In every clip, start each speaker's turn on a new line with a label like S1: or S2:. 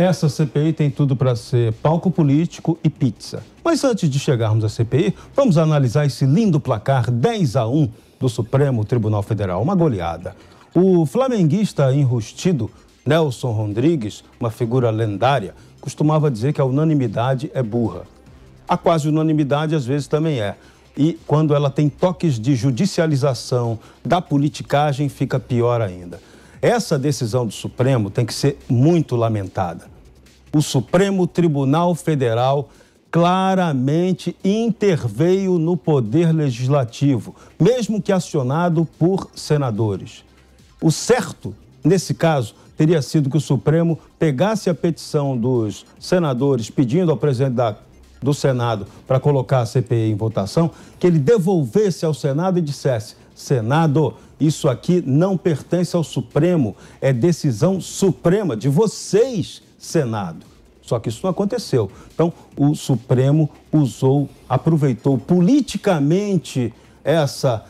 S1: Essa CPI tem tudo para ser palco político e pizza. Mas antes de chegarmos à CPI, vamos analisar esse lindo placar 10 a 1 do Supremo Tribunal Federal, uma goleada. O flamenguista enrustido Nelson Rodrigues, uma figura lendária, costumava dizer que a unanimidade é burra. A quase unanimidade às vezes também é. E quando ela tem toques de judicialização da politicagem, fica pior ainda. Essa decisão do Supremo tem que ser muito lamentada. O Supremo Tribunal Federal claramente interveio no poder legislativo, mesmo que acionado por senadores. O certo, nesse caso, teria sido que o Supremo pegasse a petição dos senadores pedindo ao presidente da do Senado para colocar a CPI em votação, que ele devolvesse ao Senado e dissesse: Senado, isso aqui não pertence ao Supremo, é decisão suprema de vocês, Senado. Só que isso não aconteceu. Então, o Supremo usou, aproveitou politicamente essa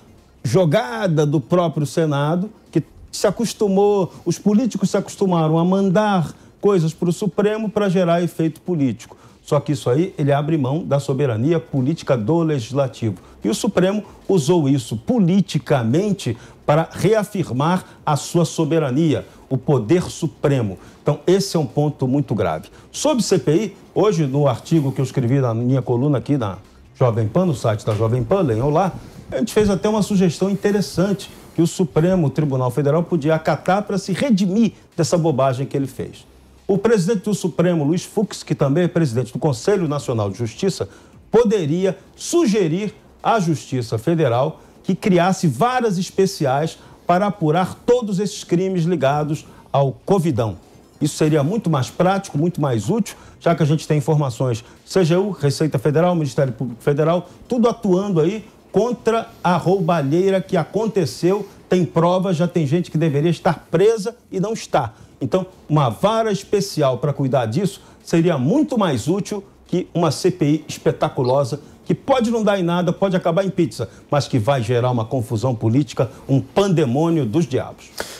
S1: jogada do próprio Senado, que se acostumou, os políticos se acostumaram a mandar coisas para o Supremo para gerar efeito político. Só que isso aí ele abre mão da soberania política do legislativo. E o Supremo usou isso politicamente para reafirmar a sua soberania, o poder supremo. Então, esse é um ponto muito grave. Sobre CPI, hoje, no artigo que eu escrevi na minha coluna aqui na Jovem Pan, no site da Jovem Pan, leiam lá, a gente fez até uma sugestão interessante que o Supremo Tribunal Federal podia acatar para se redimir dessa bobagem que ele fez. O presidente do Supremo, Luiz Fux, que também é presidente do Conselho Nacional de Justiça, poderia sugerir à Justiça Federal que criasse varas especiais para apurar todos esses crimes ligados ao Covidão. Isso seria muito mais prático, muito mais útil, já que a gente tem informações seja o Receita Federal, Ministério Público Federal, tudo atuando aí contra a roubalheira que aconteceu. Tem provas, já tem gente que deveria estar presa e não está. Então, uma vara especial para cuidar disso seria muito mais útil que uma CPI espetaculosa que pode não dar em nada, pode acabar em pizza, mas que vai gerar uma confusão política, um pandemônio dos diabos.